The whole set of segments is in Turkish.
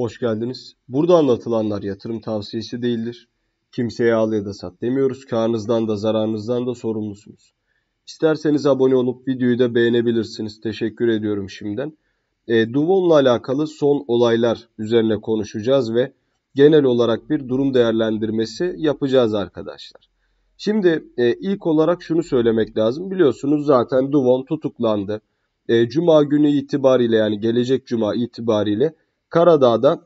Hoş geldiniz. Burada anlatılanlar yatırım tavsiyesi değildir. Kimseye al ya da sat demiyoruz. Karnınızdan da zararınızdan da sorumlusunuz. İsterseniz abone olup videoyu da beğenebilirsiniz. Teşekkür ediyorum şimdiden. E, Duvon'la alakalı son olaylar üzerine konuşacağız ve genel olarak bir durum değerlendirmesi yapacağız arkadaşlar. Şimdi e, ilk olarak şunu söylemek lazım. Biliyorsunuz zaten Duvon tutuklandı. E, Cuma günü itibariyle yani gelecek Cuma itibariyle Karadağ'da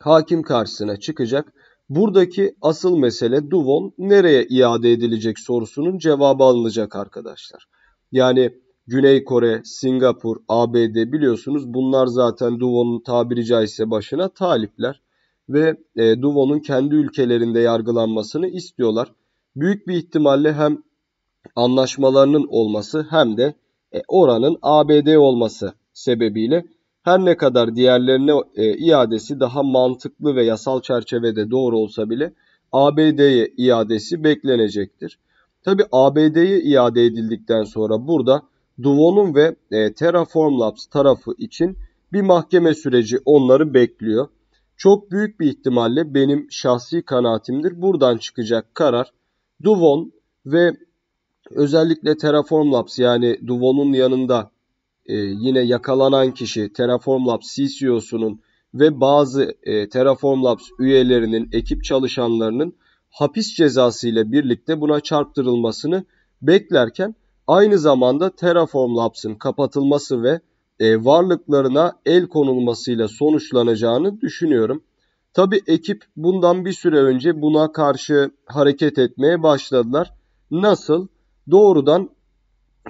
hakim karşısına çıkacak. Buradaki asıl mesele Duvon nereye iade edilecek sorusunun cevabı alınacak arkadaşlar. Yani Güney Kore, Singapur, ABD biliyorsunuz bunlar zaten Duvon'un tabiri caizse başına talipler ve e, Duvon'un kendi ülkelerinde yargılanmasını istiyorlar. Büyük bir ihtimalle hem anlaşmalarının olması hem de e, oranın ABD olması sebebiyle her ne kadar diğerlerine e, iadesi daha mantıklı ve yasal çerçevede doğru olsa bile ABD'ye iadesi beklenecektir. Tabi ABD'ye iade edildikten sonra burada Duvon'un ve e, Terraform Labs tarafı için bir mahkeme süreci onları bekliyor. Çok büyük bir ihtimalle benim şahsi kanaatimdir. Buradan çıkacak karar Duvon ve özellikle Terraform Labs yani Duvon'un yanında e, yine yakalanan kişi Terraform Labs CCO'sunun ve bazı e, Terraform Labs üyelerinin, ekip çalışanlarının hapis cezası ile birlikte buna çarptırılmasını beklerken aynı zamanda Terraform Labs'ın kapatılması ve e, varlıklarına el konulmasıyla sonuçlanacağını düşünüyorum. Tabi ekip bundan bir süre önce buna karşı hareket etmeye başladılar. Nasıl? Doğrudan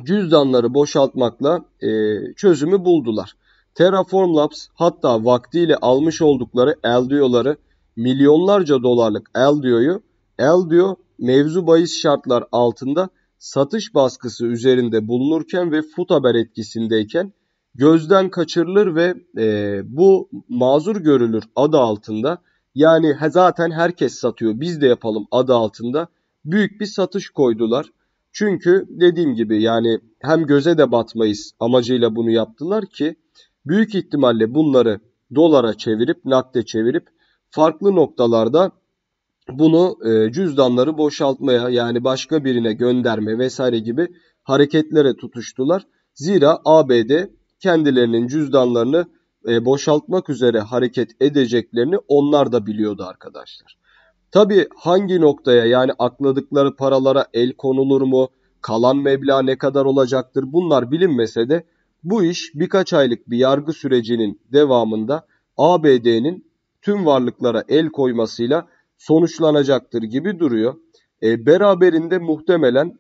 cüzdanları boşaltmakla e, çözümü buldular. Terraform Labs hatta vaktiyle almış oldukları Eldiyo'ları milyonlarca dolarlık Eldiyo'yu Eldiyo mevzu bahis şartlar altında satış baskısı üzerinde bulunurken ve fut haber etkisindeyken gözden kaçırılır ve e, bu mazur görülür adı altında yani zaten herkes satıyor biz de yapalım adı altında büyük bir satış koydular. Çünkü dediğim gibi yani hem göze de batmayız amacıyla bunu yaptılar ki büyük ihtimalle bunları dolara çevirip nakde çevirip farklı noktalarda bunu e, cüzdanları boşaltmaya yani başka birine gönderme vesaire gibi hareketlere tutuştular. Zira ABD kendilerinin cüzdanlarını e, boşaltmak üzere hareket edeceklerini onlar da biliyordu arkadaşlar. Tabi hangi noktaya yani akladıkları paralara el konulur mu? Kalan meblağ ne kadar olacaktır? Bunlar bilinmese de bu iş birkaç aylık bir yargı sürecinin devamında ABD'nin tüm varlıklara el koymasıyla sonuçlanacaktır gibi duruyor. E, beraberinde muhtemelen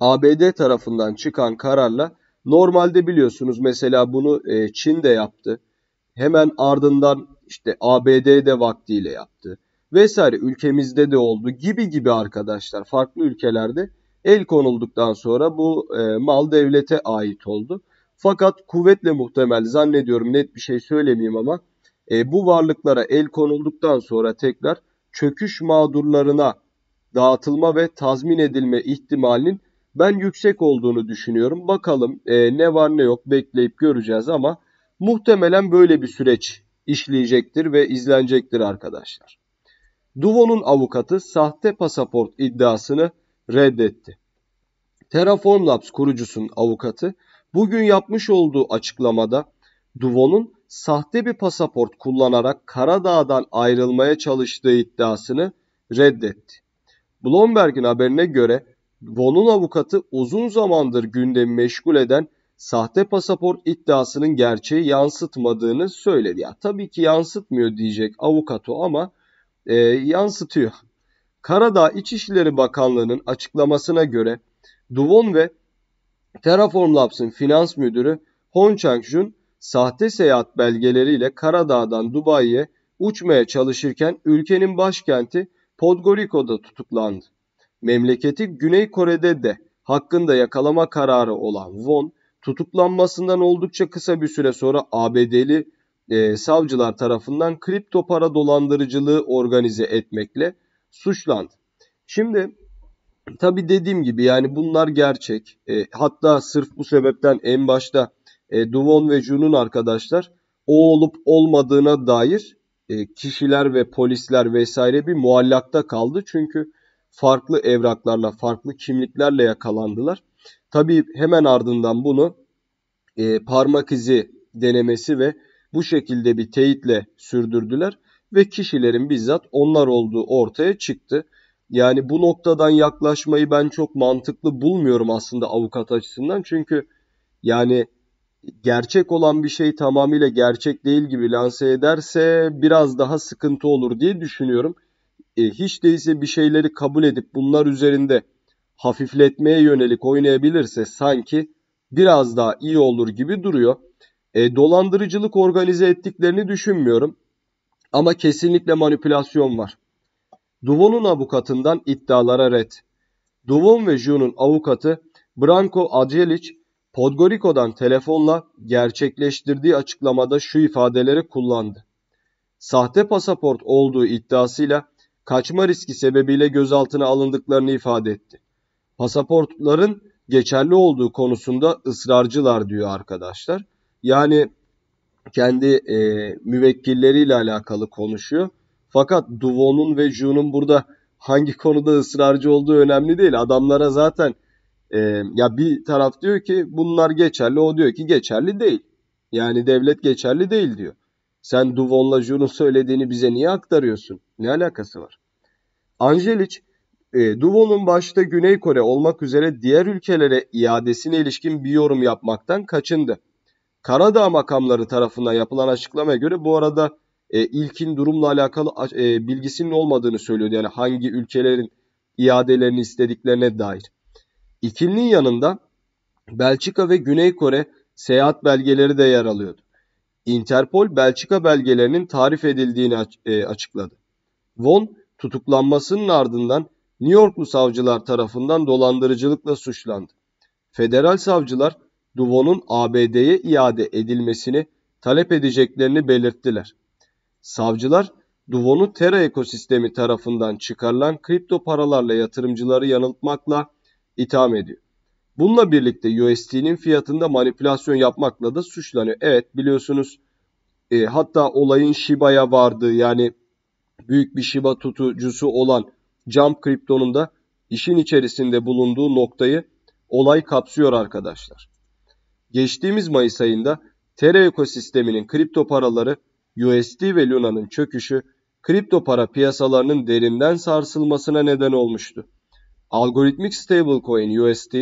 ABD tarafından çıkan kararla normalde biliyorsunuz mesela bunu e, Çin de yaptı. Hemen ardından işte ABD de vaktiyle yaptı vesaire ülkemizde de oldu gibi gibi arkadaşlar farklı ülkelerde el konulduktan sonra bu e, mal devlete ait oldu. Fakat kuvvetle muhtemel zannediyorum net bir şey söylemeyeyim ama e, bu varlıklara el konulduktan sonra tekrar çöküş mağdurlarına dağıtılma ve tazmin edilme ihtimalinin ben yüksek olduğunu düşünüyorum. Bakalım e, ne var ne yok bekleyip göreceğiz ama muhtemelen böyle bir süreç işleyecektir ve izlenecektir arkadaşlar. Duvo'nun avukatı sahte pasaport iddiasını reddetti. Terraform Labs kurucusunun avukatı bugün yapmış olduğu açıklamada Duvo'nun sahte bir pasaport kullanarak Karadağ'dan ayrılmaya çalıştığı iddiasını reddetti. Bloomberg'in haberine göre Duvon'un avukatı uzun zamandır gündemi meşgul eden sahte pasaport iddiasının gerçeği yansıtmadığını söyledi. Ya tabii ki yansıtmıyor diyecek avukatı ama e, yansıtıyor. Karadağ İçişleri Bakanlığı'nın açıklamasına göre Duvon ve Terraform Labs'ın finans müdürü Hon Changjun sahte seyahat belgeleriyle Karadağ'dan Dubai'ye uçmaya çalışırken ülkenin başkenti Podgorica'da tutuklandı. Memleketi Güney Kore'de de hakkında yakalama kararı olan Von tutuklanmasından oldukça kısa bir süre sonra ABD'li e, savcılar tarafından kripto para dolandırıcılığı organize etmekle suçlandı. Şimdi tabi dediğim gibi yani bunlar gerçek. E, hatta sırf bu sebepten en başta e, Duvon ve Jun'un arkadaşlar o olup olmadığına dair e, kişiler ve polisler vesaire bir muallakta kaldı. Çünkü farklı evraklarla, farklı kimliklerle yakalandılar. Tabi hemen ardından bunu e, parmak izi denemesi ve bu şekilde bir teyitle sürdürdüler ve kişilerin bizzat onlar olduğu ortaya çıktı. Yani bu noktadan yaklaşmayı ben çok mantıklı bulmuyorum aslında avukat açısından. Çünkü yani gerçek olan bir şey tamamıyla gerçek değil gibi lanse ederse biraz daha sıkıntı olur diye düşünüyorum. E, hiç değilse bir şeyleri kabul edip bunlar üzerinde hafifletmeye yönelik oynayabilirse sanki biraz daha iyi olur gibi duruyor. E, dolandırıcılık organize ettiklerini düşünmüyorum. Ama kesinlikle manipülasyon var. Duvon'un avukatından iddialara red. Duvon ve Jun'un avukatı Branko Acelic, Podgoriko'dan telefonla gerçekleştirdiği açıklamada şu ifadeleri kullandı. Sahte pasaport olduğu iddiasıyla kaçma riski sebebiyle gözaltına alındıklarını ifade etti. Pasaportların geçerli olduğu konusunda ısrarcılar diyor arkadaşlar. Yani kendi e, müvekkilleriyle alakalı konuşuyor. Fakat Duvon'un ve Ju'nun burada hangi konuda ısrarcı olduğu önemli değil. Adamlara zaten e, ya bir taraf diyor ki bunlar geçerli, o diyor ki geçerli değil. Yani devlet geçerli değil diyor. Sen Duvon'la Ju'nun söylediğini bize niye aktarıyorsun? Ne alakası var? Angelic, e, Duvon'un başta Güney Kore olmak üzere diğer ülkelere iadesine ilişkin bir yorum yapmaktan kaçındı. Karadağ makamları tarafından yapılan açıklamaya göre bu arada e, ilkin durumla alakalı e, bilgisinin olmadığını söylüyordu. Yani hangi ülkelerin iadelerini istediklerine dair. İkilinin yanında Belçika ve Güney Kore seyahat belgeleri de yer alıyordu. Interpol Belçika belgelerinin tarif edildiğini e, açıkladı. Von tutuklanmasının ardından New Yorklu savcılar tarafından dolandırıcılıkla suçlandı. Federal savcılar Duvon'un ABD'ye iade edilmesini talep edeceklerini belirttiler. Savcılar Duvon'u Terra ekosistemi tarafından çıkarılan kripto paralarla yatırımcıları yanıltmakla itham ediyor. Bununla birlikte USD'nin fiyatında manipülasyon yapmakla da suçlanıyor. Evet biliyorsunuz e, hatta olayın Shiba'ya vardığı yani büyük bir Shiba tutucusu olan Jump Kripto'nun da işin içerisinde bulunduğu noktayı olay kapsıyor arkadaşlar geçtiğimiz Mayıs ayında TR ekosisteminin kripto paraları, USD ve Luna'nın çöküşü kripto para piyasalarının derinden sarsılmasına neden olmuştu. Algoritmik stablecoin USD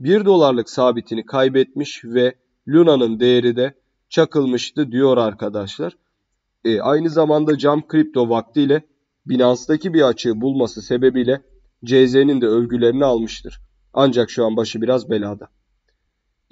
1 dolarlık sabitini kaybetmiş ve Luna'nın değeri de çakılmıştı diyor arkadaşlar. E, aynı zamanda Cam Kripto vaktiyle Binance'daki bir açığı bulması sebebiyle CZ'nin de övgülerini almıştır. Ancak şu an başı biraz belada.